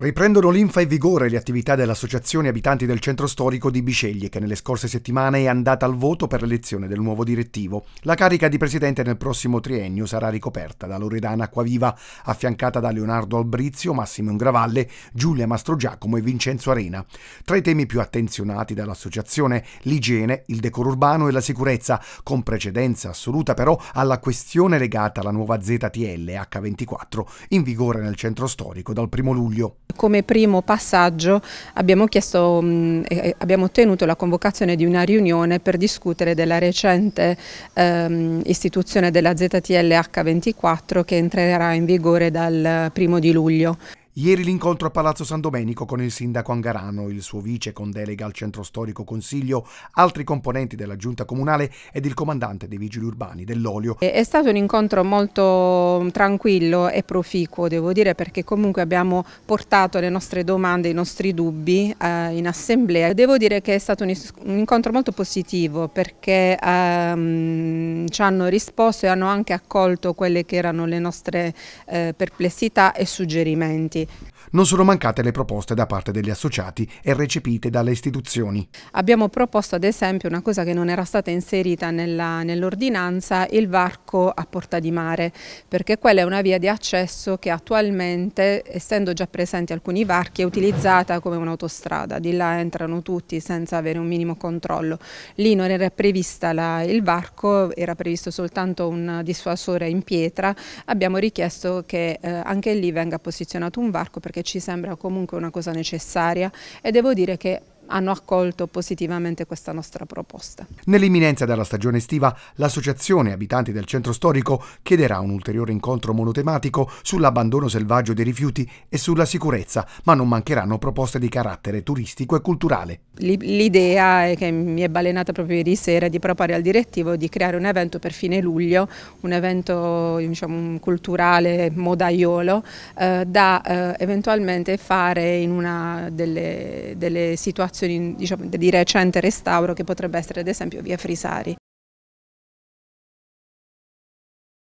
Riprendono linfa e vigore le attività dell'Associazione Abitanti del Centro Storico di Bisceglie, che nelle scorse settimane è andata al voto per l'elezione del nuovo direttivo. La carica di presidente nel prossimo triennio sarà ricoperta da Loredana Acquaviva, affiancata da Leonardo Albrizio, Massimo Ingravalle, Giulia Mastrogiacomo e Vincenzo Arena. Tra i temi più attenzionati dall'Associazione, l'igiene, il decoro urbano e la sicurezza, con precedenza assoluta però alla questione legata alla nuova ZTL H24, in vigore nel centro storico dal 1 luglio. Come primo passaggio abbiamo, chiesto, mm, abbiamo, ottenuto la convocazione di una riunione per discutere della recente ehm, istituzione della ZTL H24 che entrerà in vigore dal primo di luglio. Ieri l'incontro a Palazzo San Domenico con il sindaco Angarano, il suo vice con delega al centro storico Consiglio, altri componenti della giunta comunale ed il comandante dei vigili urbani dell'olio. È stato un incontro molto mm, tranquillo e proficuo, devo dire, perché comunque abbiamo portato le nostre domande, i nostri dubbi eh, in assemblea. Devo dire che è stato un, incontro molto positivo perché ehm, ci hanno risposto e hanno anche accolto quelle che erano le nostre eh, perplessità e suggerimenti. Non sono mancate le proposte da parte degli associati e recepite dalle istituzioni. Abbiamo proposto ad esempio una cosa che non era stata inserita nell'ordinanza, nell il varco a Porta di Mare, perché quella è una via di accesso che attualmente, essendo già presenti alcuni varchi, è utilizzata come un'autostrada. Di là entrano tutti senza avere un minimo controllo. Lì non era prevista la, il varco, era previsto soltanto un dissuasore in pietra, abbiamo richiesto che eh, anche lì venga posizionato un varco perché ci sembra comunque una cosa necessaria e devo dire che hanno accolto positivamente questa nostra proposta. Nell'imminenza della stagione estiva, l'associazione Abitanti del Centro Storico chiederà un ulteriore incontro monotematico sull'abbandono selvaggio dei rifiuti e sulla sicurezza, ma non mancheranno proposte di carattere turistico e culturale. L'idea è che mi è balenata proprio ieri sera di proporre al direttivo di creare un evento per fine luglio, un evento diciamo, culturale modaiolo eh, da eh, eventualmente fare in una delle, delle situazioni situazioni diciamo, di recente restauro che potrebbe essere ad esempio via Frisari.